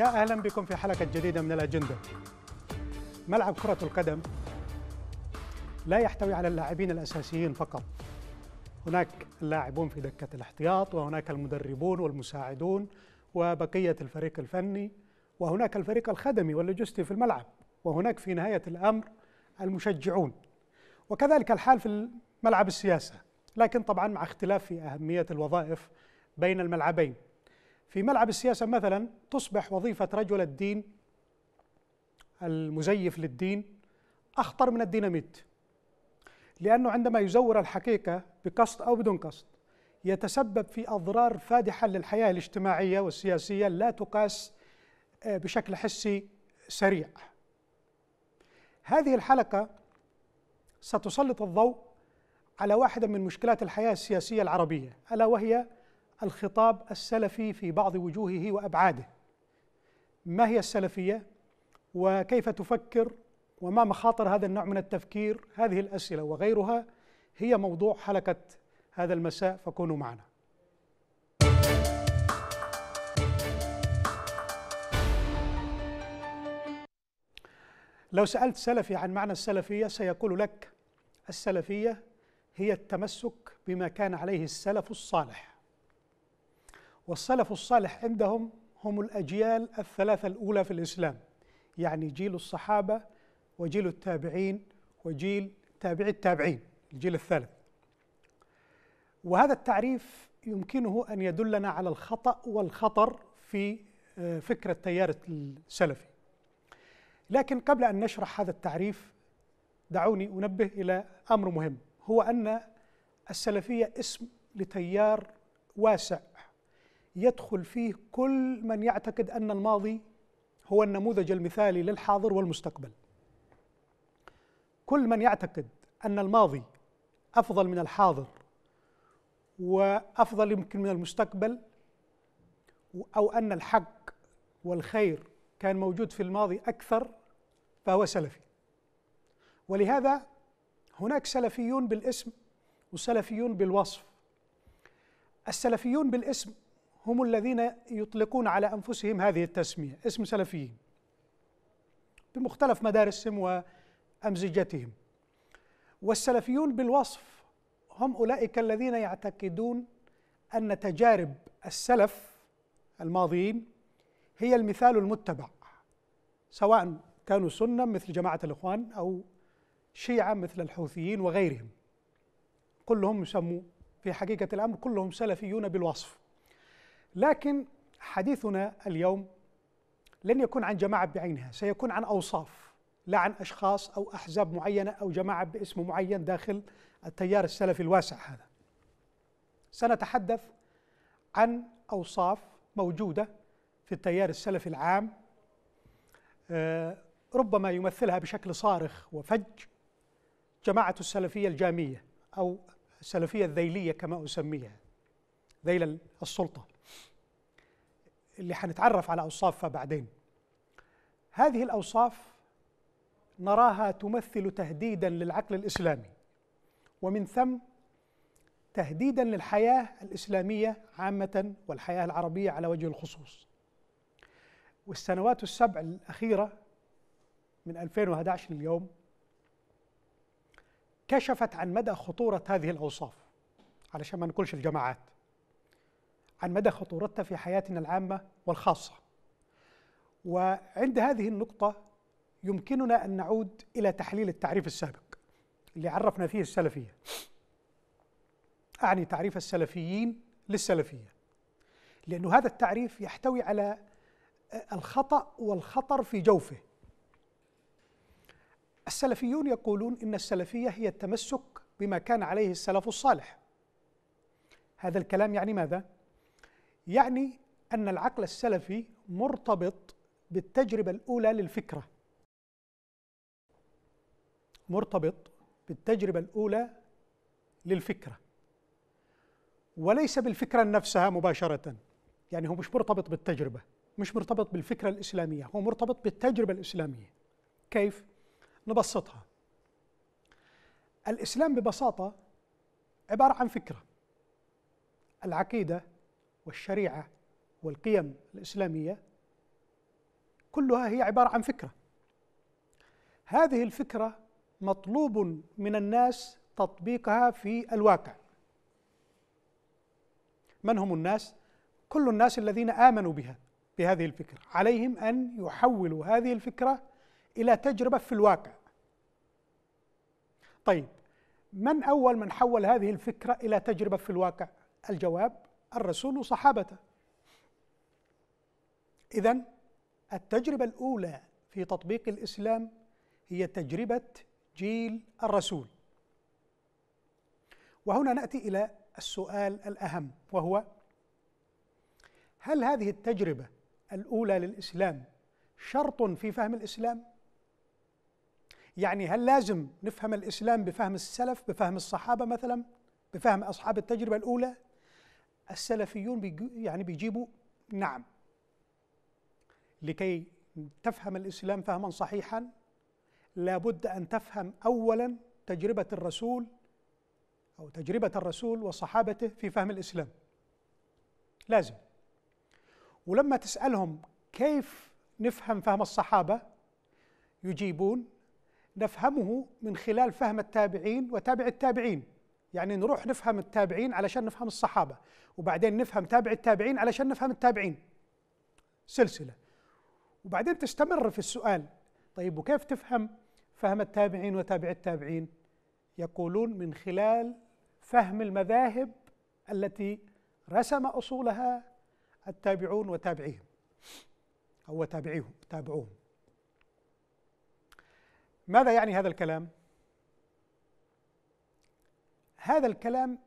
يا أهلا بكم في حلقة جديدة من الأجندة ملعب كرة القدم لا يحتوي على اللاعبين الأساسيين فقط هناك اللاعبون في دكة الاحتياط وهناك المدربون والمساعدون وبقية الفريق الفني وهناك الفريق الخدمي واللوجستي في الملعب وهناك في نهاية الأمر المشجعون وكذلك الحال في ملعب السياسة لكن طبعا مع اختلاف في أهمية الوظائف بين الملعبين في ملعب السياسة مثلا تصبح وظيفة رجل الدين المزيف للدين أخطر من الديناميت لأنه عندما يزور الحقيقة بقصد أو بدون قصد يتسبب في أضرار فادحة للحياة الاجتماعية والسياسية لا تقاس آه، بشكل حسي سريع هذه الحلقة ستسلط الضوء على واحدة من مشكلات الحياة السياسية العربية ألا وهي الخطاب السلفي في بعض وجوهه وابعاده ما هي السلفيه وكيف تفكر وما مخاطر هذا النوع من التفكير هذه الاسئله وغيرها هي موضوع حلقه هذا المساء فكونوا معنا لو سالت سلفي عن معنى السلفيه سيقول لك السلفيه هي التمسك بما كان عليه السلف الصالح والسلف الصالح عندهم هم الأجيال الثلاثة الأولى في الإسلام يعني جيل الصحابة وجيل التابعين وجيل تابعي التابعين الجيل الثالث وهذا التعريف يمكنه أن يدلنا على الخطأ والخطر في آه، فكرة التيار السلفي لكن قبل أن نشرح هذا التعريف دعوني أنبه إلى أمر مهم هو أن السلفية اسم لتيار واسع يدخل فيه كل من يعتقد ان الماضي هو النموذج المثالي للحاضر والمستقبل كل من يعتقد ان الماضي افضل من الحاضر وافضل يمكن من المستقبل او ان الحق والخير كان موجود في الماضي اكثر فهو سلفي ولهذا هناك سلفيون بالاسم وسلفيون بالوصف السلفيون بالاسم هم الذين يطلقون على أنفسهم هذه التسمية اسم سلفيين بمختلف مدارسهم وأمزجتهم والسلفيون بالوصف هم أولئك الذين يعتقدون أن تجارب السلف الماضيين هي المثال المتبع سواء كانوا سنة مثل جماعة الإخوان أو شيعة مثل الحوثيين وغيرهم كلهم يسموا في حقيقة الأمر كلهم سلفيون بالوصف لكن حديثنا اليوم لن يكون عن جماعة بعينها سيكون عن أوصاف لا عن أشخاص أو أحزاب معينة أو جماعة باسم معين داخل التيار السلفي الواسع هذا سنتحدث عن أوصاف موجودة في التيار السلفي العام آه، ربما يمثلها بشكل صارخ وفج جماعة السلفية الجامية أو السلفية الذيلية كما أسميها ذيل السلطة اللي حنتعرف على أوصافها بعدين هذه الأوصاف نراها تمثل تهديدا للعقل الإسلامي ومن ثم تهديدا للحياة الإسلامية عامة والحياة العربية على وجه الخصوص والسنوات السبع الأخيرة من 2011 اليوم كشفت عن مدى خطورة هذه الأوصاف علشان ما نقولش الجماعات عن مدى خطورتها في حياتنا العامة والخاصة وعند هذه النقطة يمكننا أن نعود إلى تحليل التعريف السابق اللي عرفنا فيه السلفية أعني تعريف السلفيين للسلفية لأن هذا التعريف يحتوي على آه، الخطأ والخطر في جوفه السلفيون يقولون إن السلفية هي التمسك بما كان عليه السلف الصالح هذا الكلام يعني ماذا؟ يعني أن العقل السلفي مرتبط بالتجربة الأولى للفكرة مرتبط بالتجربة الأولى للفكرة وليس بالفكرة نفسها مباشرة يعني هو مش مرتبط بالتجربة مش مرتبط بالفكرة الإسلامية هو مرتبط بالتجربة الإسلامية كيف؟ نبسطها الإسلام ببساطة عبارة عن فكرة العقيدة والشريعه والقيم الاسلاميه كلها هي عباره عن فكره هذه الفكره مطلوب من الناس تطبيقها في الواقع من هم الناس كل الناس الذين امنوا بها بهذه الفكره عليهم ان يحولوا هذه الفكره الى تجربه في الواقع طيب من اول من حول هذه الفكره الى تجربه في الواقع الجواب الرسول صحابته إذا التجربة الأولى في تطبيق الإسلام هي تجربة جيل الرسول وهنا نأتي إلى السؤال الأهم وهو هل هذه التجربة الأولى للإسلام شرط في فهم الإسلام؟ يعني هل لازم نفهم الإسلام بفهم السلف بفهم الصحابة مثلا بفهم أصحاب التجربة الأولى السلفيون يعني بيجيبوا نعم لكي تفهم الإسلام فهما صحيحا لابد أن تفهم أولا تجربة الرسول أو تجربة الرسول وصحابته في فهم الإسلام لازم ولما تسألهم كيف نفهم فهم الصحابة يجيبون نفهمه من خلال فهم التابعين وتابع التابعين يعني نروح نفهم التابعين علشان نفهم الصحابه وبعدين نفهم تابع التابعين علشان نفهم التابعين سلسله وبعدين تستمر في السؤال طيب وكيف تفهم فهم التابعين وتابع التابعين يقولون من خلال فهم المذاهب التي رسم اصولها التابعون وتابعيهم او تابعيهم تابعوهم ماذا يعني هذا الكلام هذا الكلام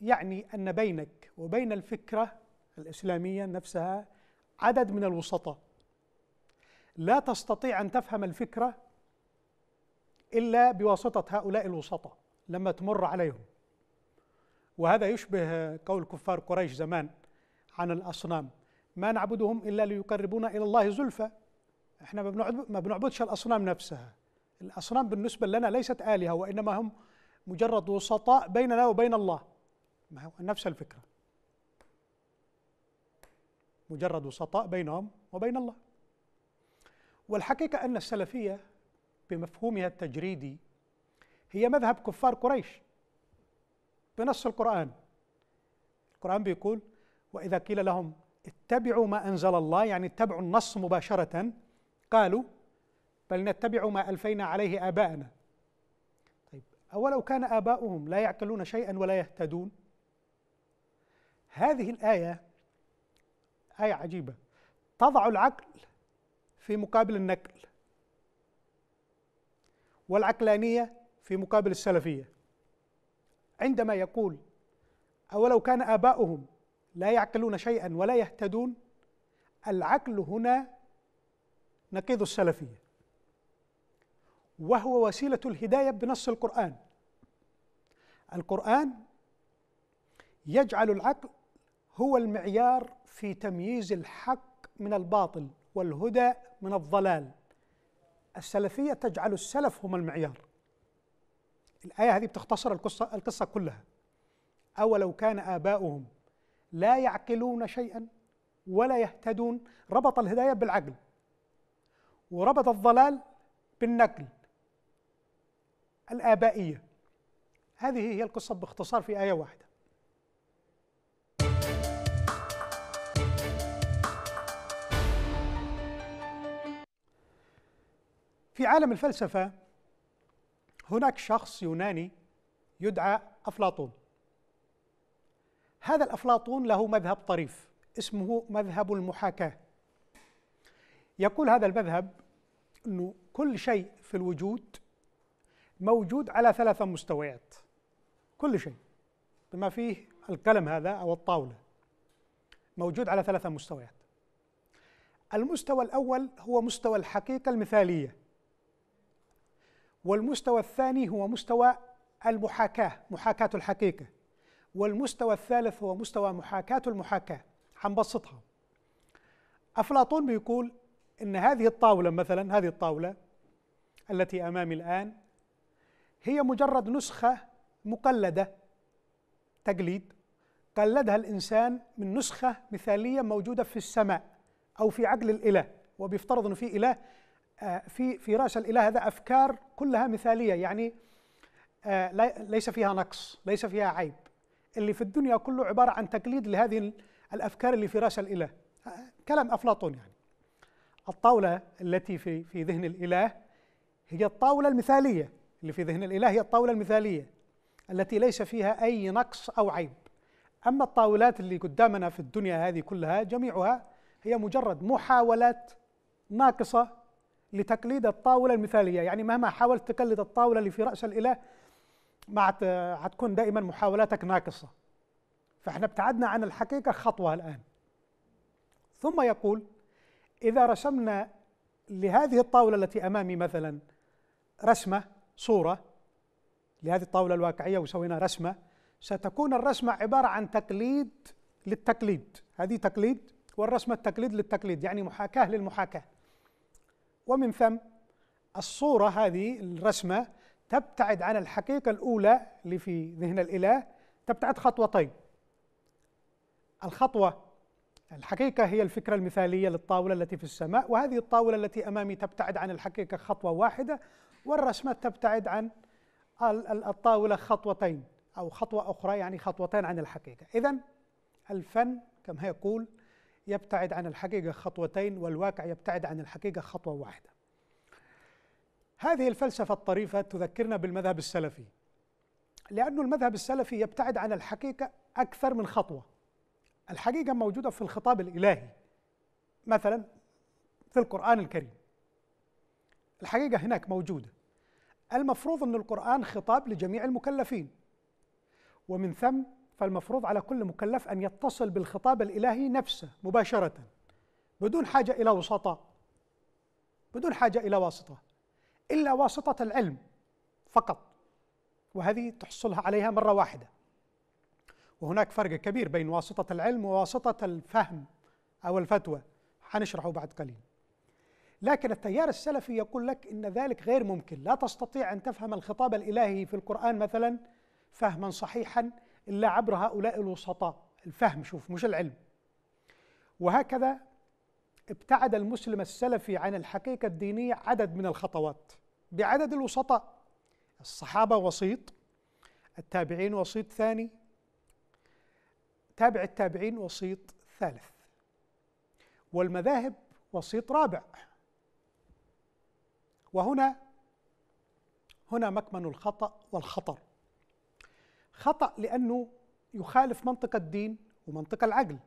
يعني أن بينك وبين الفكرة الإسلامية نفسها عدد من الوسطاء لا تستطيع أن تفهم الفكرة إلا بواسطة هؤلاء الوسطاء لما تمر عليهم وهذا يشبه قول كفار قريش زمان عن الأصنام ما نعبدهم إلا ليقربونا إلى الله زلفى احنا ما بنعبدش الأصنام نفسها الأصنام بالنسبة لنا ليست آلهة وإنما هم مجرد وسطاء بيننا وبين الله ما هو نفس الفكرة مجرد وسطاء بينهم وبين الله والحقيقة أن السلفية بمفهومها التجريدي هي مذهب كفار قريش بنص القرآن القرآن بيقول وإذا قيل لهم اتبعوا ما أنزل الله يعني اتبعوا النص مباشرة قالوا بل نتبع ما ألفينا عليه آباءنا أولو كان آباؤهم لا يعقلون شيئا ولا يهتدون هذه الآية آية عجيبة تضع العقل في مقابل النقل والعقلانية في مقابل السلفية عندما يقول أولو كان آباؤهم لا يعقلون شيئا ولا يهتدون العقل هنا نقيض السلفية وهو وسيلة الهداية بنص القرآن القرآن يجعل العقل هو المعيار في تمييز الحق من الباطل والهدى من الضلال السلفية تجعل السلف هم المعيار الآية هذه بتختصر القصة, القصة كلها أولو كان آباؤهم لا يعقلون شيئا ولا يهتدون ربط الهداية بالعقل وربط الضلال بالنقل الآبائية هذه هي القصة باختصار في آية واحدة في عالم الفلسفة هناك شخص يوناني يدعى أفلاطون هذا الأفلاطون له مذهب طريف اسمه مذهب المحاكاة يقول هذا المذهب أنه كل شيء في الوجود موجود على ثلاثة مستويات كل شيء بما فيه القلم هذا أو الطاولة موجود على ثلاثة مستويات المستوى الأول هو مستوى الحقيقة المثالية والمستوى الثاني هو مستوى المحاكاة محاكاة الحقيقة والمستوى الثالث هو مستوى محاكاة المحاكاة حنبسطها أفلاطون بيقول إن هذه الطاولة مثلا هذه الطاولة التي أمامي الآن هي مجرد نسخة مقلدة تجليد قلدها الإنسان من نسخة مثالية موجودة في السماء أو في عقل الإله وبيفترض أنه في إله آه، في في رأس الإله هذا أفكار كلها مثالية يعني آه، ليس فيها نقص ليس فيها عيب اللي في الدنيا كله عبارة عن تقليد لهذه الأفكار اللي في رأس الإله آه، كلام أفلاطون يعني الطاولة التي في في ذهن الإله هي الطاولة المثالية اللي في ذهن الإله هي الطاولة المثالية التي ليس فيها أي نقص أو عيب أما الطاولات اللي قدامنا في الدنيا هذه كلها جميعها هي مجرد محاولات ناقصة لتقليد الطاولة المثالية يعني مهما حاولت تقلد الطاولة اللي في رأس الإله ما حتكون دائما محاولاتك ناقصة فاحنا ابتعدنا عن الحقيقة خطوة الآن ثم يقول إذا رسمنا لهذه الطاولة التي أمامي مثلا رسمة صورة لهذه الطاولة الواقعية وسوينا رسمة ستكون الرسمة عبارة عن تقليد للتقليد هذه تقليد والرسمة التقليد للتقليد يعني محاكاة للمحاكاة ومن ثم الصورة هذه الرسمة تبتعد عن الحقيقة الأولى اللي في ذهن الإله تبتعد خطوتين الخطوة الحقيقة هي الفكرة المثالية للطاولة التي في السماء وهذه الطاولة التي أمامي تبتعد عن الحقيقة خطوة واحدة والرسمة تبتعد عن الطاولة خطوتين أو خطوة أخرى يعني خطوتين عن الحقيقة إذا الفن كما يقول يبتعد عن الحقيقة خطوتين والواقع يبتعد عن الحقيقة خطوة واحدة هذه الفلسفة الطريفة تذكرنا بالمذهب السلفي لأن المذهب السلفي يبتعد عن الحقيقة أكثر من خطوة الحقيقة موجودة في الخطاب الإلهي مثلا في القرآن الكريم الحقيقة هناك موجودة المفروض أن القرآن خطاب لجميع المكلفين ومن ثم فالمفروض على كل مكلف أن يتصل بالخطاب الإلهي نفسه مباشرة بدون حاجة إلى وسطة بدون حاجة إلى واسطة إلا واسطة العلم فقط وهذه تحصلها عليها مرة واحدة وهناك فرق كبير بين واسطة العلم وواسطة الفهم أو الفتوى حنشرحه بعد قليل لكن التيار السلفي يقول لك ان ذلك غير ممكن لا تستطيع ان تفهم الخطاب الالهي في القران مثلا فهما صحيحا الا عبر هؤلاء الوسطاء الفهم شوف مش العلم وهكذا ابتعد المسلم السلفي عن الحقيقه الدينيه عدد من الخطوات بعدد الوسطاء الصحابه وسيط التابعين وسيط ثاني تابع التابعين وسيط ثالث والمذاهب وسيط رابع وهنا هنا مكمن الخطأ والخطر خطأ لأنه يخالف منطق الدين ومنطق العقل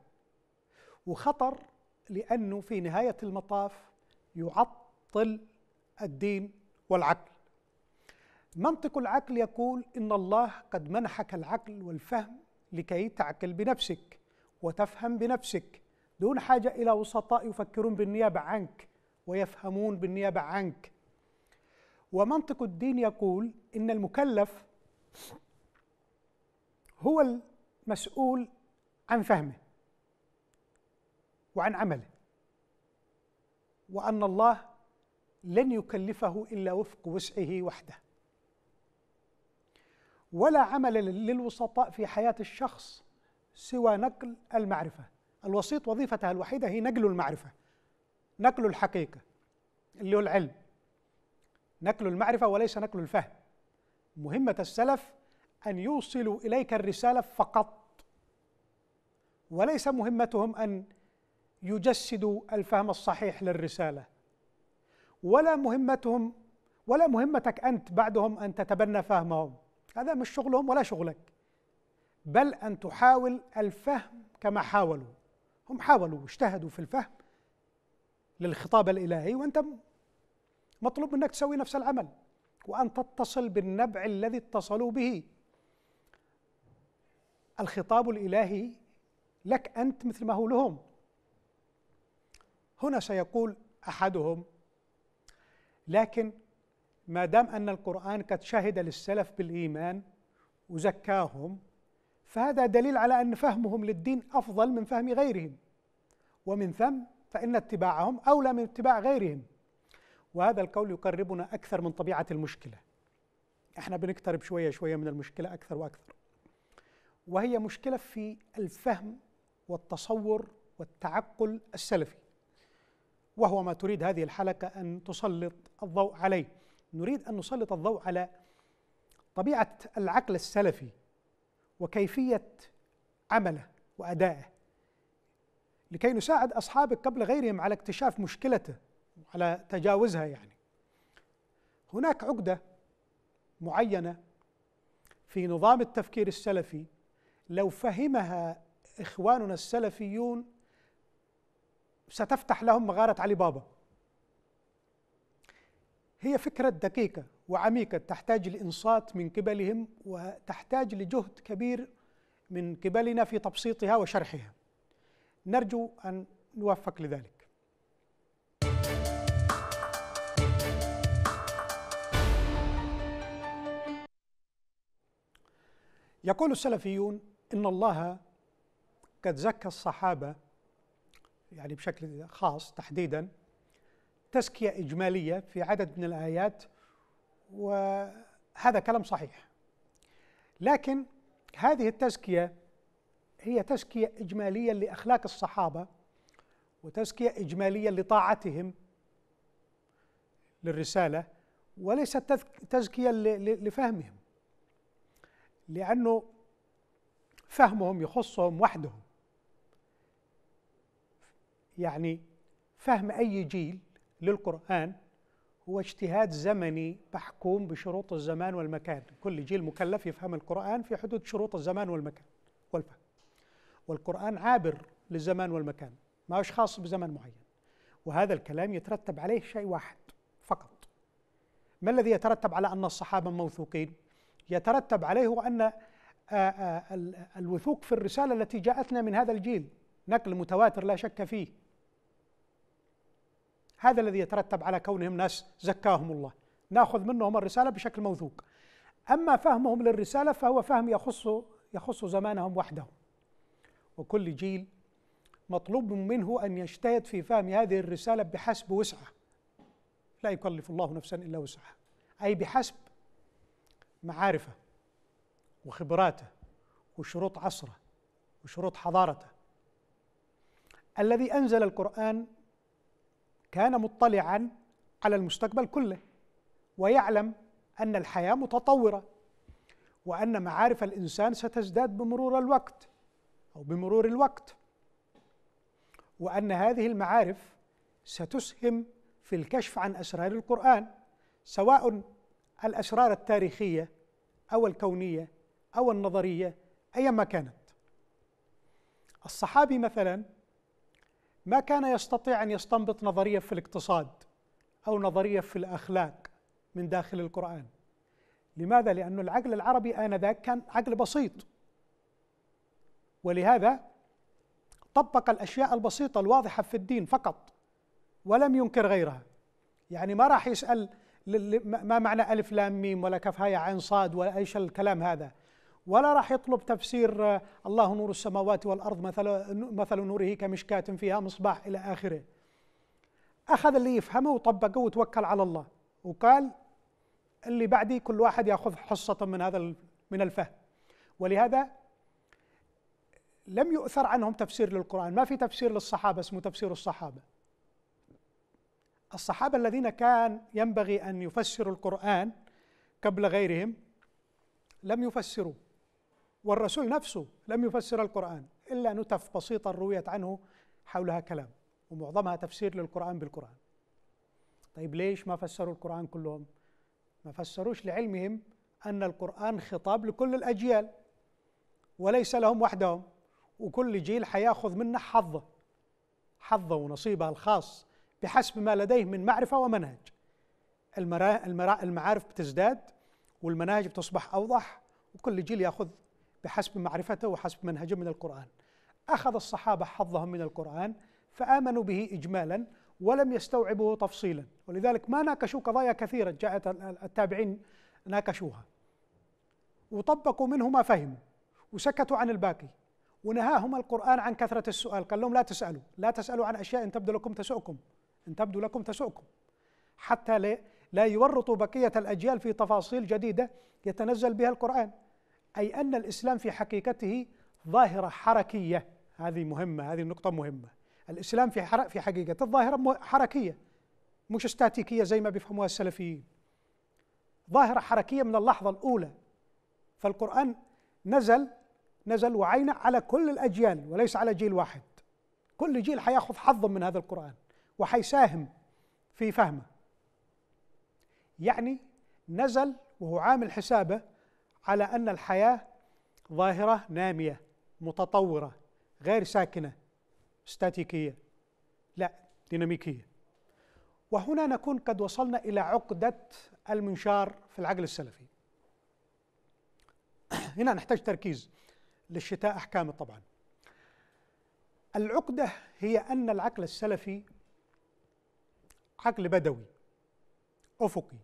وخطر لأنه في نهاية المطاف يعطل الدين والعقل منطق العقل يقول إن الله قد منحك العقل والفهم لكي تعقل بنفسك وتفهم بنفسك دون حاجة إلى وسطاء يفكرون بالنيابة عنك ويفهمون بالنيابة عنك ومنطق الدين يقول ان المكلف هو المسؤول عن فهمه وعن عمله وان الله لن يكلفه الا وفق وسعه وحده ولا عمل للوسطاء في حياه الشخص سوى نقل المعرفه الوسيط وظيفتها الوحيده هي نقل المعرفه نقل الحقيقه اللي هو العلم نكل المعرفة وليس نكل الفهم مهمة السلف أن يوصلوا إليك الرسالة فقط وليس مهمتهم أن يجسدوا الفهم الصحيح للرسالة ولا مهمتهم ولا مهمتك أنت بعدهم أن تتبنى فهمهم هذا مش شغلهم ولا شغلك بل أن تحاول الفهم كما حاولوا هم حاولوا واجتهدوا في الفهم للخطاب الإلهي وأنت مطلوب منك تسوي نفس العمل وأن تتصل بالنبع الذي اتصلوا به الخطاب الإلهي لك أنت مثل ما هو لهم هنا سيقول أحدهم لكن ما دام أن القرآن قد شهد للسلف بالإيمان وزكاهم فهذا دليل على أن فهمهم للدين أفضل من فهم غيرهم ومن ثم فإن اتباعهم أولى من اتباع غيرهم وهذا القول يقربنا أكثر من طبيعة المشكلة احنا بنقترب شوية شوية من المشكلة أكثر وأكثر وهي مشكلة في الفهم والتصور والتعقل السلفي وهو ما تريد هذه الحلقة أن تسلط الضوء عليه نريد أن نسلط الضوء على طبيعة العقل السلفي وكيفية عمله وأدائه لكي نساعد أصحابك قبل غيرهم على اكتشاف مشكلته على تجاوزها يعني هناك عقدة معينة في نظام التفكير السلفي لو فهمها إخواننا السلفيون ستفتح لهم مغارة علي بابا هي فكرة دقيقة وعميقة تحتاج لإنصات من قبلهم وتحتاج لجهد كبير من قبلنا في تبسيطها وشرحها نرجو أن نوفق لذلك يقول السلفيون إن الله قد زكى الصحابة يعني بشكل خاص تحديدا تزكية إجمالية في عدد من الآيات وهذا كلام صحيح لكن هذه التزكية هي تزكية إجمالية لأخلاق الصحابة وتزكية إجمالية لطاعتهم للرسالة وليست تزكية لفهمهم لأنه فهمهم يخصهم وحدهم يعني فهم أي جيل للقرآن هو اجتهاد زمني محكوم بشروط الزمان والمكان كل جيل مكلف يفهم القرآن في حدود شروط الزمان والمكان والفهم والقرآن عابر للزمان والمكان ما هوش خاص بزمن معين وهذا الكلام يترتب عليه شيء واحد فقط ما الذي يترتب على أن الصحابة موثوقين يترتب عليه أن آه، آه، الوثوق في الرسالة التي جاءتنا من هذا الجيل نقل متواتر لا شك فيه هذا الذي يترتب على كونهم ناس زكاهم الله ناخذ منهم الرسالة بشكل موثوق أما فهمهم للرسالة فهو فهم يخص يخص زمانهم وحدهم وكل جيل مطلوب منه أن يجتهد في فهم هذه الرسالة بحسب وسعه لا يكلف الله نفسا إلا وسعها أي بحسب معارفه وخبراته وشروط عصره وشروط حضارته الذي انزل القران كان مطلعا على المستقبل كله ويعلم ان الحياه متطوره وان معارف الانسان ستزداد بمرور الوقت او بمرور الوقت وان هذه المعارف ستسهم في الكشف عن اسرار القران سواء الأشرار التاريخية أو الكونية أو النظرية ما كانت الصحابي مثلا ما كان يستطيع أن يستنبط نظرية في الاقتصاد أو نظرية في الأخلاق من داخل القرآن لماذا؟ لأن العقل العربي آنذاك كان عقل بسيط ولهذا طبق الأشياء البسيطة الواضحة في الدين فقط ولم ينكر غيرها يعني ما راح يسأل ما معنى ألف لام ميم ولا كف هاي عين صاد ولا أيش الكلام هذا ولا راح يطلب تفسير آه، الله نور السماوات والأرض مثل, مثل نوره كمشكاة فيها مصباح إلى آخره أخذ اللي يفهمه وطبقه وتوكل على الله وقال اللي بعدي كل واحد يأخذ حصة من هذا من الفهم ولهذا لم يؤثر عنهم تفسير للقرآن ما في تفسير للصحابة اسمه تفسير الصحابة الصحابة الذين كان ينبغي أن يفسروا القرآن قبل غيرهم لم يفسروا والرسول نفسه لم يفسر القرآن إلا نتف بسيطة رويت عنه حولها كلام ومعظمها تفسير للقرآن بالقرآن طيب ليش ما فسروا القرآن كلهم؟ ما فسروش لعلمهم أن القرآن خطاب لكل الأجيال وليس لهم وحدهم وكل جيل حياخذ منه حظه حظه ونصيبه الخاص بحسب ما لديه من معرفه ومنهج المعارف بتزداد والمناهج بتصبح اوضح وكل جيل ياخذ بحسب معرفته وحسب منهجه من القران اخذ الصحابه حظهم من القران فامنوا به اجمالا ولم يستوعبوه تفصيلا ولذلك ما ناقشوا قضايا كثيره جاءت التابعين ناقشوها وطبقوا منه ما فهموا وسكتوا عن الباقي ونهاهم القرآن عن كثرة السؤال قال لهم لا تسألوا لا تسألوا عن أشياء تبدو لكم تسؤكم أن تبدو لكم تسؤكم حتى لا لا يورط بقية الأجيال في تفاصيل جديدة يتنزل بها القرآن أي أن الإسلام في حقيقته ظاهرة حركية هذه مهمة هذه النقطة مهمة الإسلام في حرق في حقيقته الظاهره حركية مش استاتيكية زي ما بيفهموها السلفيين ظاهرة حركية من اللحظة الأولى فالقرآن نزل نزل وعين على كل الأجيال وليس على جيل واحد كل جيل حياخذ حظا من هذا القرآن وحيساهم في فهمه يعني نزل وهو عامل حسابه على أن الحياة ظاهرة نامية متطورة غير ساكنة استاتيكية لا ديناميكية وهنا نكون قد وصلنا إلى عقدة المنشار في العقل السلفي هنا نحتاج تركيز للشتاء أحكامه طبعا العقدة هي أن العقل السلفي حقل بدوي أفقي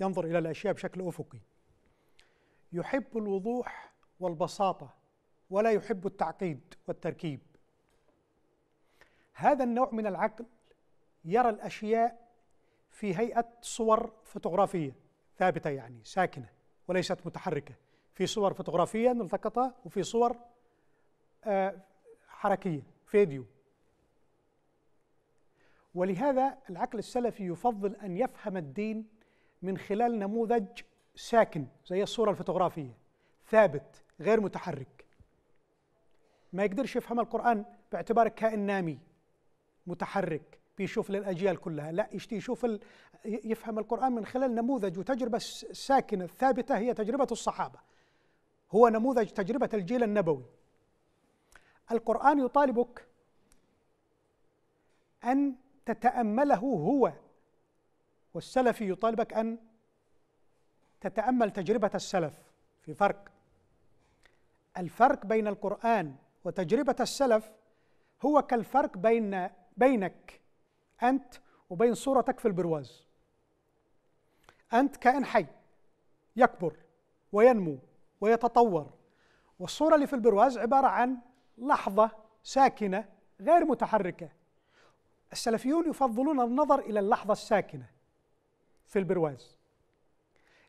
ينظر إلى الأشياء بشكل أفقي يحب الوضوح والبساطة ولا يحب التعقيد والتركيب هذا النوع من العقل يرى الأشياء في هيئة صور فوتوغرافية ثابتة يعني ساكنة وليست متحركة في صور فوتوغرافية ملتقطة وفي صور آه، حركية فيديو ولهذا العقل السلفي يفضل أن يفهم الدين من خلال نموذج ساكن زي الصورة الفوتوغرافية ثابت غير متحرك ما يقدرش يفهم القرآن باعتبار كائن نامي متحرك بيشوف للأجيال كلها لا يشتي يشوف يفهم القرآن من خلال نموذج وتجربة ساكنة الثابتة هي تجربة الصحابة هو نموذج تجربة الجيل النبوي القرآن يطالبك أن تتامله هو والسلفي يطالبك ان تتامل تجربه السلف في فرق الفرق بين القران وتجربه السلف هو كالفرق بين بينك انت وبين صورتك في البرواز انت كائن حي يكبر وينمو ويتطور والصوره اللي في البرواز عباره عن لحظه ساكنه غير متحركه السلفيون يفضلون النظر إلى اللحظة الساكنة في البرواز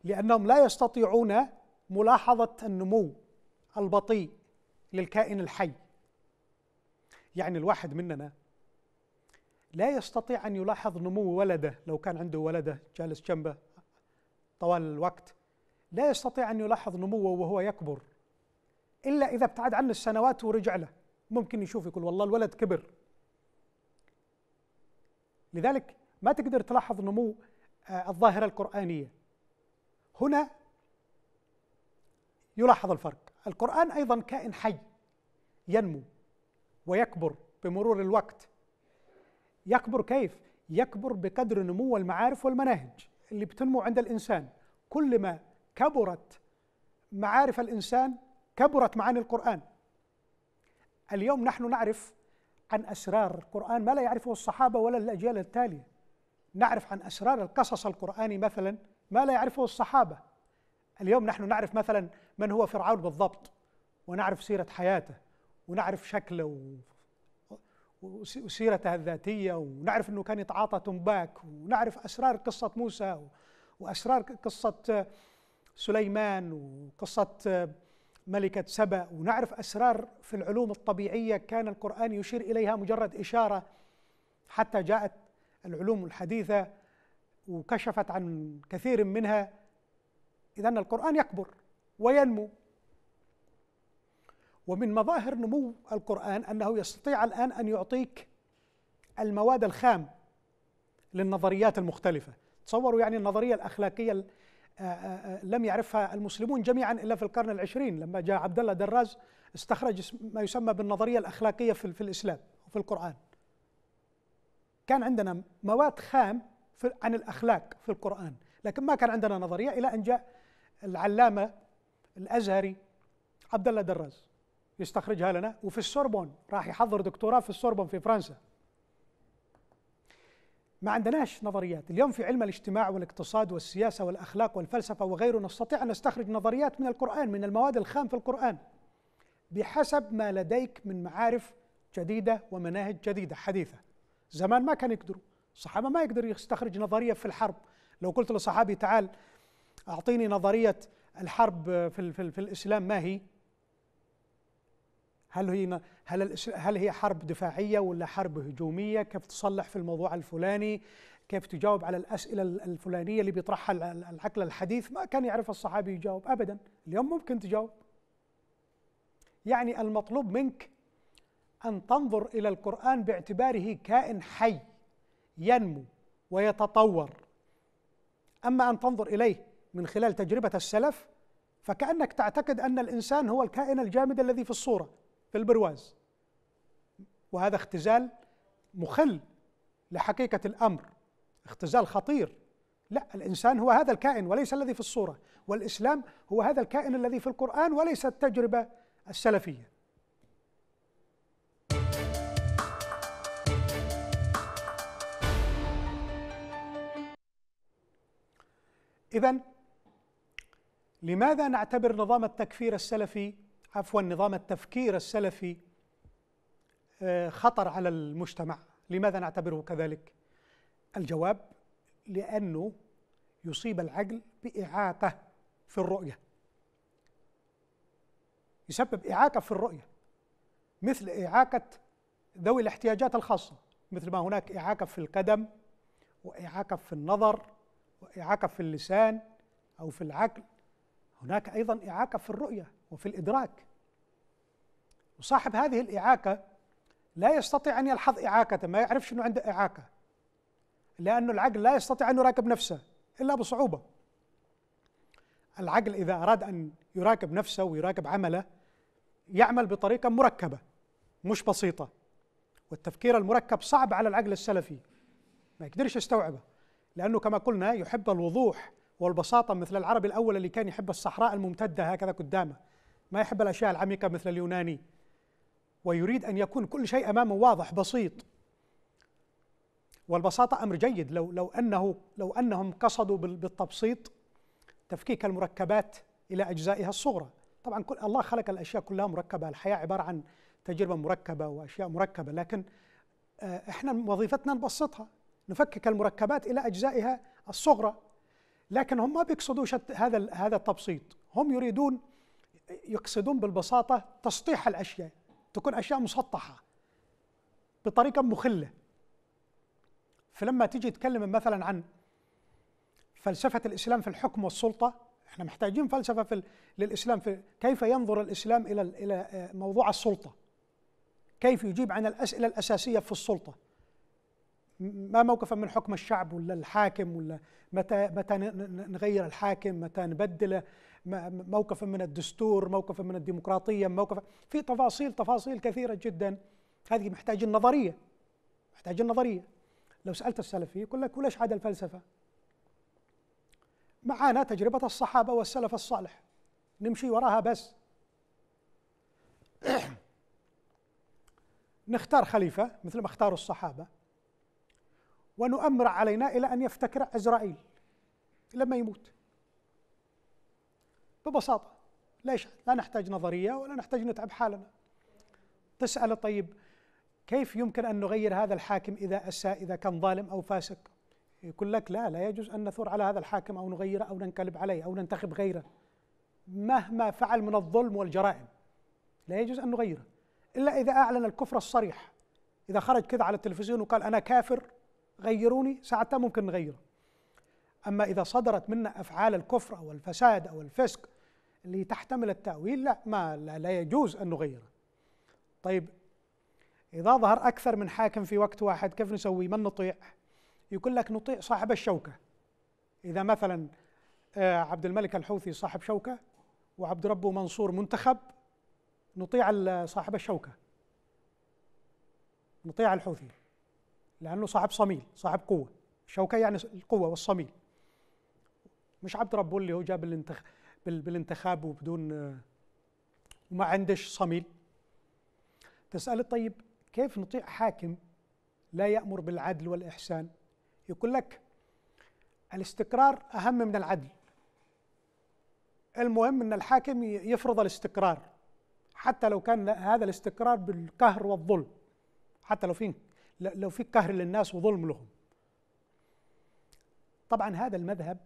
لأنهم لا يستطيعون ملاحظة النمو البطيء للكائن الحي يعني الواحد مننا لا يستطيع أن يلاحظ نمو ولده لو كان عنده ولده جالس جنبه طوال الوقت لا يستطيع أن يلاحظ نموه وهو يكبر إلا إذا ابتعد عنه السنوات ورجع له ممكن يشوف يقول والله الولد كبر لذلك ما تقدر تلاحظ نمو آه، الظاهرة القرآنية هنا يلاحظ الفرق القرآن أيضا كائن حي ينمو ويكبر بمرور الوقت يكبر كيف؟ يكبر بقدر نمو المعارف والمناهج اللي بتنمو عند الإنسان كلما كبرت معارف الإنسان كبرت معاني القرآن اليوم نحن نعرف عن أسرار القرآن ما لا يعرفه الصحابة ولا الأجيال التالية نعرف عن أسرار القصص القرآني مثلا ما لا يعرفه الصحابة اليوم نحن نعرف مثلا من هو فرعون بالضبط ونعرف سيرة حياته ونعرف شكله و... وسيرته الذاتية ونعرف أنه كان يتعاطى تنباك ونعرف أسرار قصة موسى وأسرار قصة سليمان وقصة ملكة سبأ ونعرف أسرار في العلوم الطبيعية كان القرآن يشير إليها مجرد إشارة حتى جاءت العلوم الحديثة وكشفت عن كثير منها إذا القرآن يكبر وينمو ومن مظاهر نمو القرآن أنه يستطيع الآن أن يعطيك المواد الخام للنظريات المختلفة تصوروا يعني النظرية الأخلاقية آه، آه، آه، لم يعرفها المسلمون جميعا الا في القرن العشرين لما جاء عبد الله دراز استخرج ما يسمى بالنظريه الاخلاقيه في, في الاسلام وفي القران. كان عندنا مواد خام في عن الاخلاق في القران، لكن ما كان عندنا نظريه الى ان جاء العلامه الازهري عبد الله دراز يستخرجها لنا وفي السوربون راح يحضر دكتوراه في السوربون في فرنسا ما عندناش نظريات اليوم في علم الاجتماع والاقتصاد والسياسة والأخلاق والفلسفة وغيره نستطيع أن نستخرج نظريات من القرآن من المواد الخام في القرآن بحسب ما لديك من معارف جديدة ومناهج جديدة حديثة زمان ما كان يقدروا الصحابة ما يقدر يستخرج نظرية في الحرب لو قلت لصحابي تعال أعطيني نظرية الحرب في, في, في الإسلام ما هي هل هي هل هل هي حرب دفاعيه ولا حرب هجوميه؟ كيف تصلح في الموضوع الفلاني؟ كيف تجاوب على الاسئله الفلانيه اللي بيطرحها العقل الحديث؟ ما كان يعرف الصحابي يجاوب ابدا، اليوم ممكن تجاوب. يعني المطلوب منك ان تنظر الى القران باعتباره كائن حي ينمو ويتطور. اما ان تنظر اليه من خلال تجربه السلف فكانك تعتقد ان الانسان هو الكائن الجامد الذي في الصوره في البرواز وهذا اختزال مخل لحقيقة الأمر اختزال خطير لا الإنسان هو هذا الكائن وليس الذي في الصورة والإسلام هو هذا الكائن الذي في القرآن وليس التجربة السلفية إذا لماذا نعتبر نظام التكفير السلفي عفوا نظام التفكير السلفي آه، خطر على المجتمع لماذا نعتبره كذلك الجواب لانه يصيب العقل باعاقه في الرؤيه يسبب اعاقه في الرؤيه مثل اعاقه ذوي الاحتياجات الخاصه مثل ما هناك اعاقه في القدم واعاقه في النظر واعاقه في اللسان او في العقل هناك ايضا اعاقه في الرؤيه وفي الادراك وصاحب هذه الإعاكة لا يستطيع أن يلحظ إعاكة ما يعرفش أنه عنده إعاكة لأن العقل لا يستطيع أن يراقب نفسه إلا بصعوبة العقل إذا أراد أن يراقب نفسه ويراقب عمله يعمل بطريقة مركبة مش بسيطة والتفكير المركب صعب على العقل السلفي ما يقدرش يستوعبه لأنه كما قلنا يحب الوضوح والبساطة مثل العربي الأول اللي كان يحب الصحراء الممتدة هكذا قدامه ما يحب الأشياء العميقة مثل اليوناني ويريد أن يكون كل شيء أمامه واضح بسيط والبساطة أمر جيد لو لو أنه لو أنهم قصدوا بالتبسيط تفكيك المركبات إلى أجزائها الصغرى طبعا كل الله خلق الأشياء كلها مركبة الحياة عبارة عن تجربة مركبة وأشياء مركبة لكن آه، إحنا وظيفتنا نبسطها نفكك المركبات إلى أجزائها الصغرى لكن هم ما بيقصدوا هذا هذا التبسيط هم يريدون يقصدون بالبساطة تسطيح الأشياء تكون اشياء مسطحه بطريقه مخله فلما تيجي تكلم مثلا عن فلسفه الاسلام في الحكم والسلطه احنا محتاجين فلسفه في للاسلام في كيف ينظر الاسلام الى الى آه، موضوع السلطه كيف يجيب عن الاسئله الاساسيه في السلطه ما موقفه من حكم الشعب ولا الحاكم ولا متى متى نغير الحاكم متى نبدله موقفا من الدستور موقفا من الديمقراطية موقفا في تفاصيل تفاصيل كثيرة جدا هذه محتاج النظرية محتاج النظرية لو سألت السلفي يقول لك وليش عاد الفلسفة معانا تجربة الصحابة والسلف الصالح نمشي وراها بس نختار خليفة مثل ما اختاروا الصحابة ونؤمر علينا إلى أن يفتكر عزرائيل لما يموت ببساطة ليش لا نحتاج نظرية ولا نحتاج نتعب حالنا تسأل طيب كيف يمكن أن نغير هذا الحاكم إذا أساء إذا كان ظالم أو فاسق يقول لك لا لا يجوز أن نثور على هذا الحاكم أو نغيره أو ننقلب عليه أو ننتخب غيره مهما فعل من الظلم والجرائم لا يجوز أن نغيره إلا إذا أعلن الكفر الصريح إذا خرج كذا على التلفزيون وقال أنا كافر غيروني ساعتها ممكن نغيره أما إذا صدرت منا أفعال الكفر أو الفساد أو الفسق اللي تحتمل التأويل لا ما لا, لا يجوز أن نغيره طيب إذا ظهر أكثر من حاكم في وقت واحد كيف نسوي من نطيع يقول لك نطيع صاحب الشوكة إذا مثلا آه، عبد الملك الحوثي صاحب شوكة وعبد ربه منصور منتخب نطيع صاحب الشوكة نطيع الحوثي لأنه صاحب صميل صاحب قوة الشوكة يعني القوة والصميل مش عبد ربه اللي هو جاب الانتخاب بالانتخاب وبدون وما عندش صميل تسأل طيب كيف نطيع حاكم لا يأمر بالعدل والإحسان يقول لك الاستقرار أهم من العدل المهم أن الحاكم يفرض الاستقرار حتى لو كان هذا الاستقرار بالقهر والظلم حتى لو في لو في قهر للناس وظلم لهم طبعا هذا المذهب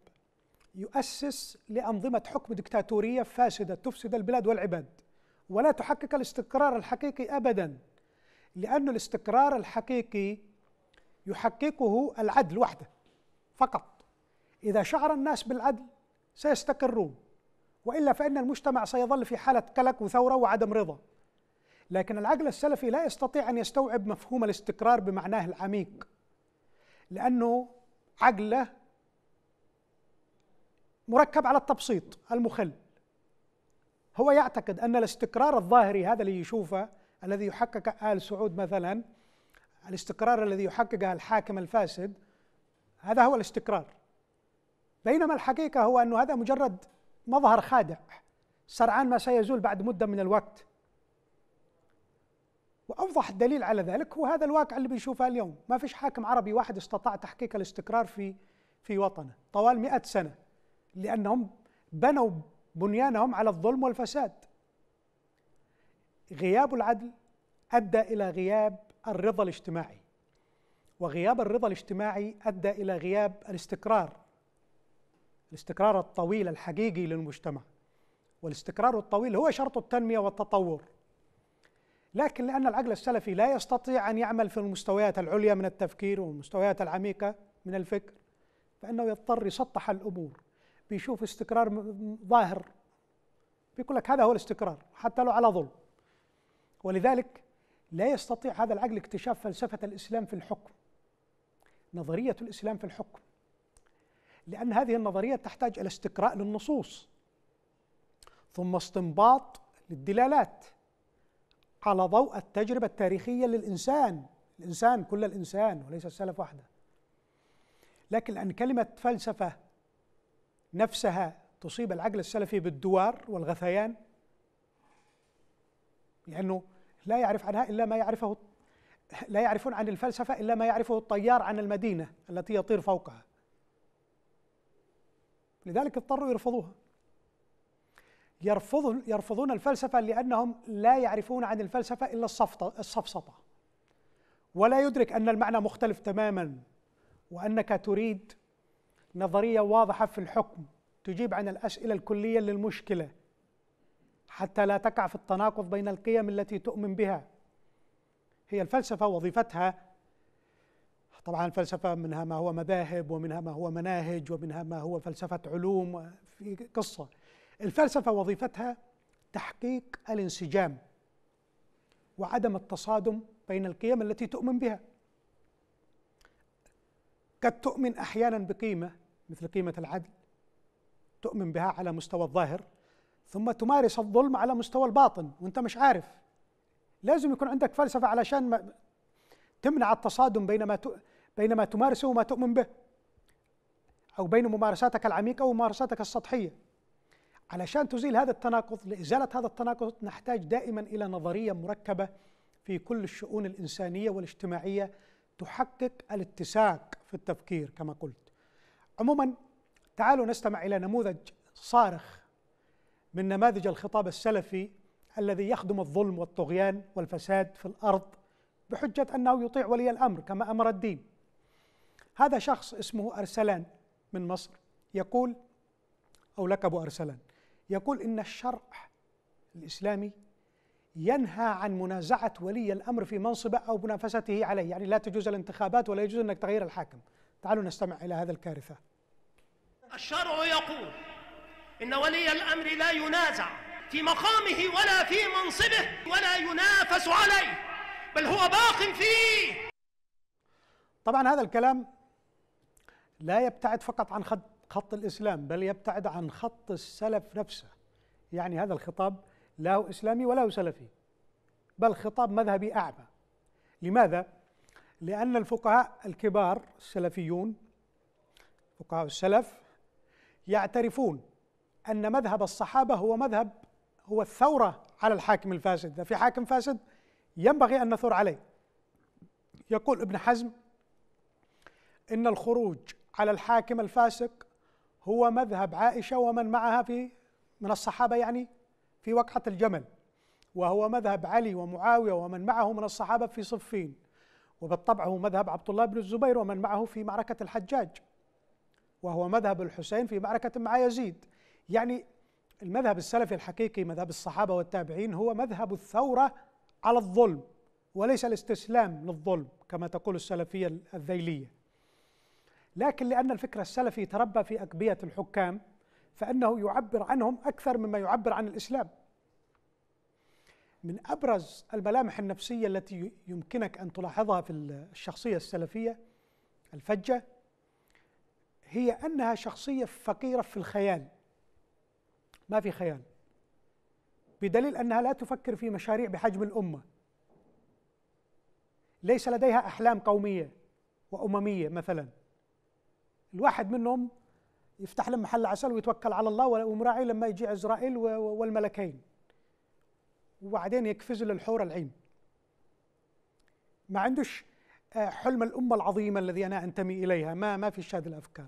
يؤسس لأنظمة حكم دكتاتورية فاسدة تفسد البلاد والعباد ولا تحقق الاستقرار الحقيقي أبدا لأن الاستقرار الحقيقي يحققه العدل وحده فقط إذا شعر الناس بالعدل سيستقرون وإلا فإن المجتمع سيظل في حالة قلق وثورة وعدم رضا لكن العقل السلفي لا يستطيع أن يستوعب مفهوم الاستقرار بمعناه العميق لأنه عقله مركب على التبسيط المخل هو يعتقد أن الاستقرار الظاهري هذا اللي يشوفه الذي يحقق آل سعود مثلا الاستقرار الذي يحققه الحاكم الفاسد هذا هو الاستقرار بينما الحقيقة هو أنه هذا مجرد مظهر خادع سرعان ما سيزول بعد مدة من الوقت وأوضح دليل على ذلك هو هذا الواقع اللي بنشوفه اليوم ما فيش حاكم عربي واحد استطاع تحقيق الاستقرار في في وطنه طوال مئة سنة لأنهم بنوا بنيانهم على الظلم والفساد غياب العدل أدى إلى غياب الرضا الاجتماعي وغياب الرضا الاجتماعي أدى إلى غياب الاستقرار الاستقرار الطويل الحقيقي للمجتمع والاستقرار الطويل هو شرط التنمية والتطور لكن لأن العقل السلفي لا يستطيع أن يعمل في المستويات العليا من التفكير والمستويات العميقة من الفكر فإنه يضطر يسطح الأمور بيشوف استقرار ظاهر بيقول لك هذا هو الاستقرار حتى لو على ظلم ولذلك لا يستطيع هذا العقل اكتشاف فلسفة الإسلام في الحكم نظرية الإسلام في الحكم لأن هذه النظرية تحتاج إلى استقراء للنصوص ثم استنباط للدلالات على ضوء التجربة التاريخية للإنسان الإنسان كل الإنسان وليس السلف وحده لكن لأن كلمة فلسفة نفسها تصيب العقل السلفي بالدوار والغثيان لأنه لا يعرف عنها إلا ما يعرفه لا يعرفون عن الفلسفة إلا ما يعرفه الطيار عن المدينة التي يطير فوقها لذلك اضطروا يرفضوها يرفضون يرفضون الفلسفة لأنهم لا يعرفون عن الفلسفة إلا الصفصطة ولا يدرك أن المعنى مختلف تماما وأنك تريد نظرية واضحة في الحكم تجيب عن الأسئلة الكلية للمشكلة حتى لا تقع في التناقض بين القيم التي تؤمن بها هي الفلسفة وظيفتها طبعا الفلسفة منها ما هو مذاهب ومنها ما هو مناهج ومنها ما هو فلسفة علوم في قصة الفلسفة وظيفتها تحقيق الانسجام وعدم التصادم بين القيم التي تؤمن بها قد تؤمن احيانا بقيمه مثل قيمة العدل تؤمن بها على مستوى الظاهر ثم تمارس الظلم على مستوى الباطن وانت مش عارف لازم يكون عندك فلسفة علشان ما تمنع التصادم بين ما بين ما تمارسه وما تؤمن به أو بين ممارساتك العميقة وممارساتك السطحية علشان تزيل هذا التناقض لإزالة هذا التناقض نحتاج دائما إلى نظرية مركبة في كل الشؤون الإنسانية والاجتماعية تحقق الاتساق في التفكير كما قلت عموما تعالوا نستمع الى نموذج صارخ من نماذج الخطاب السلفي الذي يخدم الظلم والطغيان والفساد في الارض بحجه انه يطيع ولي الامر كما امر الدين. هذا شخص اسمه ارسلان من مصر يقول او أبو ارسلان يقول ان الشرع الاسلامي ينهى عن منازعه ولي الامر في منصبه او منافسته عليه، يعني لا تجوز الانتخابات ولا يجوز انك تغير الحاكم. تعالوا نستمع الى هذا الكارثه. الشرع يقول إن ولي الأمر لا ينازع في مقامه ولا في منصبه ولا ينافس عليه بل هو باق فيه طبعا هذا الكلام لا يبتعد فقط عن خط, خط الإسلام بل يبتعد عن خط السلف نفسه يعني هذا الخطاب لا هو إسلامي ولا هو سلفي بل خطاب مذهبي أعمى لماذا؟ لأن الفقهاء الكبار السلفيون فقهاء السلف يعترفون أن مذهب الصحابة هو مذهب هو الثورة على الحاكم الفاسد إذا في حاكم فاسد ينبغي أن نثور عليه يقول ابن حزم إن الخروج على الحاكم الفاسق هو مذهب عائشة ومن معها في من الصحابة يعني في وقعة الجمل وهو مذهب علي ومعاوية ومن معه من الصحابة في صفين وبالطبع هو مذهب عبد الله بن الزبير ومن معه في معركة الحجاج وهو مذهب الحسين في معركة مع يزيد يعني المذهب السلفي الحقيقي مذهب الصحابة والتابعين هو مذهب الثورة على الظلم وليس الاستسلام للظلم كما تقول السلفية الذيلية لكن لأن الفكر السلفي تربى في أقبية الحكام فإنه يعبر عنهم أكثر مما يعبر عن الإسلام من أبرز الملامح النفسية التي يمكنك أن تلاحظها في الشخصية السلفية الفجة هي انها شخصيه فقيره في الخيال ما في خيال بدليل انها لا تفكر في مشاريع بحجم الامه ليس لديها احلام قوميه وامميه مثلا الواحد منهم يفتح لهم محل عسل ويتوكل على الله ومراعي لما يجي عزرائيل والملكين وبعدين يكفز الحور العين ما عندوش آه، حلم الامه العظيمه الذي انا انتمي اليها ما ما في هذه الافكار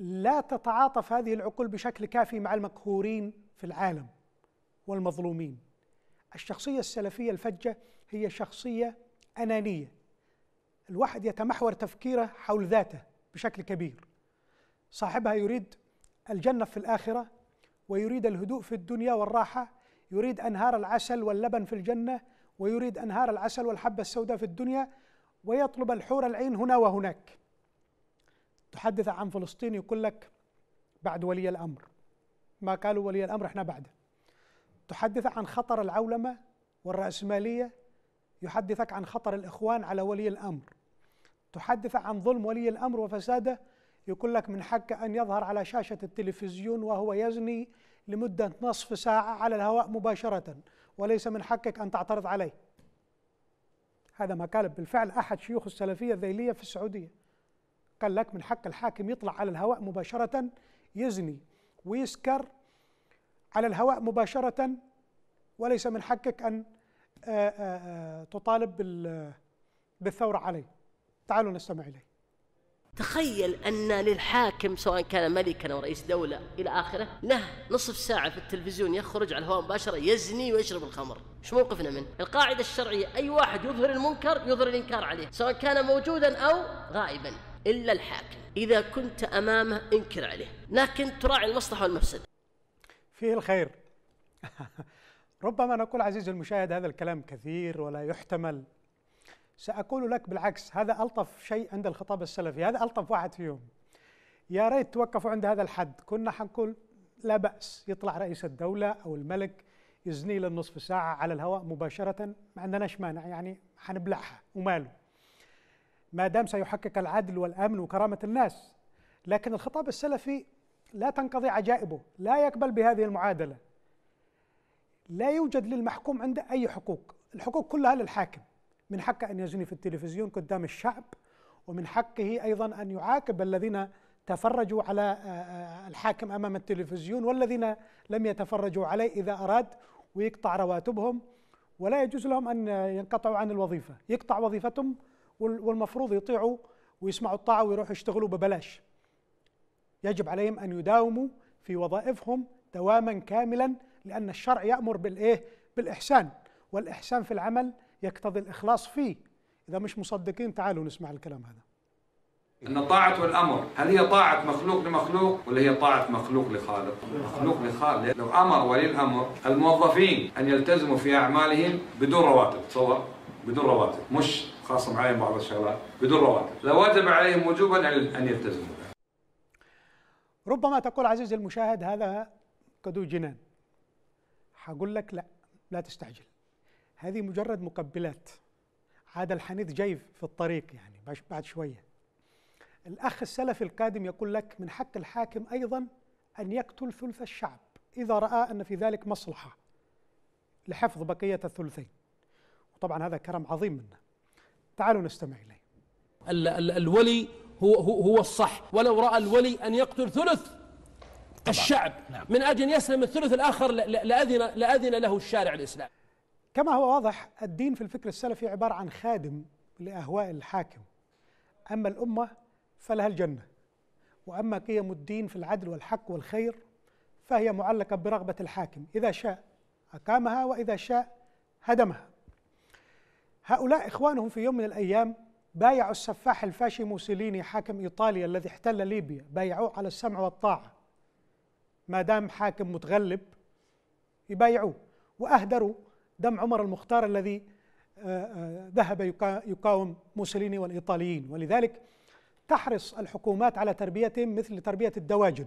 لا تتعاطف هذه العقول بشكل كافي مع المقهورين في العالم والمظلومين الشخصية السلفية الفجة هي شخصية أنانية الواحد يتمحور تفكيره حول ذاته بشكل كبير صاحبها يريد الجنة في الآخرة ويريد الهدوء في الدنيا والراحة يريد أنهار العسل واللبن في الجنة ويريد أنهار العسل والحبة السوداء في الدنيا ويطلب الحور العين هنا وهناك تحدث عن فلسطين يقول لك بعد ولي الامر ما قالوا ولي الامر احنا بعده تحدث عن خطر العولمه والراسماليه يحدثك عن خطر الاخوان على ولي الامر تحدث عن ظلم ولي الامر وفساده يقول لك من حقه ان يظهر على شاشه التلفزيون وهو يزني لمده نصف ساعه على الهواء مباشره وليس من حقك ان تعترض عليه هذا ما قال بالفعل احد شيوخ السلفيه الذيليه في السعوديه قال لك من حق الحاكم يطلع على الهواء مباشرة يزني ويسكر على الهواء مباشرة وليس من حقك أن آه، آه، آه، تطالب بالثورة عليه تعالوا نستمع إليه تخيل أن للحاكم سواء كان ملكا أو رئيس دولة إلى آخره له نصف ساعة في التلفزيون يخرج على الهواء مباشرة يزني ويشرب الخمر ايش موقفنا منه القاعدة الشرعية أي واحد يظهر المنكر يظهر الإنكار عليه سواء كان موجودا أو غائبا إلا الحاكم إذا كنت أمامه انكر عليه لكن تراعي المصلحة والمفسدة فيه الخير ربما نقول عزيزي المشاهد هذا الكلام كثير ولا يحتمل سأقول لك بالعكس هذا ألطف شيء عند الخطاب السلفي هذا ألطف واحد فيهم يا ريت توقفوا عند هذا الحد كنا حنقول لا بأس يطلع رئيس الدولة أو الملك يزني للنصف ساعة على الهواء مباشرة ما عندناش مانع يعني حنبلعها وماله ما دام سيحقق العدل والامن وكرامه الناس لكن الخطاب السلفي لا تنقضي عجائبه لا يقبل بهذه المعادله لا يوجد للمحكوم عنده اي حقوق الحقوق كلها للحاكم من حقه ان يزني في التلفزيون قدام الشعب ومن حقه ايضا ان يعاقب الذين تفرجوا على آه، آه، الحاكم امام التلفزيون والذين لم يتفرجوا عليه اذا اراد ويقطع رواتبهم ولا يجوز لهم ان ينقطعوا عن الوظيفه، يقطع وظيفتهم والمفروض يطيعوا ويسمعوا الطاعة ويروحوا يشتغلوا ببلاش يجب عليهم أن يداوموا في وظائفهم دواما كاملا لأن الشرع يأمر بالإيه؟ بالإحسان والإحسان في العمل يقتضي الإخلاص فيه إذا مش مصدقين تعالوا نسمع الكلام هذا إن الطاعة والأمر هل هي طاعة مخلوق لمخلوق ولا هي طاعة مخلوق لخالق مخلوق لخالق لو أمر ولي الأمر الموظفين أن يلتزموا في أعمالهم بدون رواتب تصور بدون رواتب مش خاصم عليهم بعض الشغلات بدون رواتب لو وجب عليهم وجوبا أن يلتزموا ربما تقول عزيزي المشاهد هذا كدو جنان هقول لك لا لا تستعجل هذه مجرد مقبلات هذا الحنيذ جاي في الطريق يعني بعد شوية الأخ السلفي القادم يقول لك من حق الحاكم أيضا أن يقتل ثلث الشعب إذا رأى أن في ذلك مصلحة لحفظ بقية الثلثين وطبعا هذا كرم عظيم منا تعالوا نستمع إليه ال ال الولي هو, هو, هو الصح ولو رأى الولي أن يقتل ثلث الشعب نعم. من أجل أن يسلم الثلث الآخر لأذن, لأذن له الشارع الإسلامي كما هو واضح الدين في الفكر السلفي عبارة عن خادم لأهواء الحاكم أما الأمة فلها الجنة وأما قيم الدين في العدل والحق والخير فهي معلقة برغبة الحاكم إذا شاء أقامها وإذا شاء هدمها هؤلاء إخوانهم في يوم من الأيام بايعوا السفاح الفاشي موسوليني حاكم إيطاليا الذي احتل ليبيا بايعوه على السمع والطاعة ما دام حاكم متغلب يبايعوه وأهدروا دم عمر المختار الذي آه، آه، ذهب يقاوم موسوليني والإيطاليين ولذلك تحرص الحكومات على تربيتهم مثل تربية الدواجن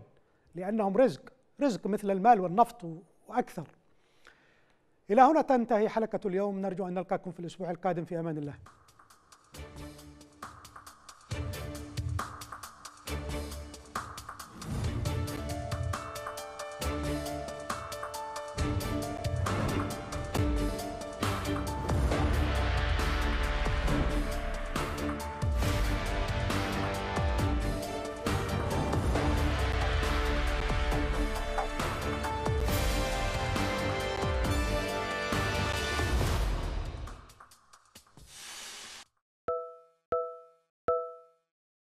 لأنهم رزق رزق مثل المال والنفط وأكثر إلى هنا تنتهي حلقة اليوم نرجو أن نلقاكم في الأسبوع القادم في أمان الله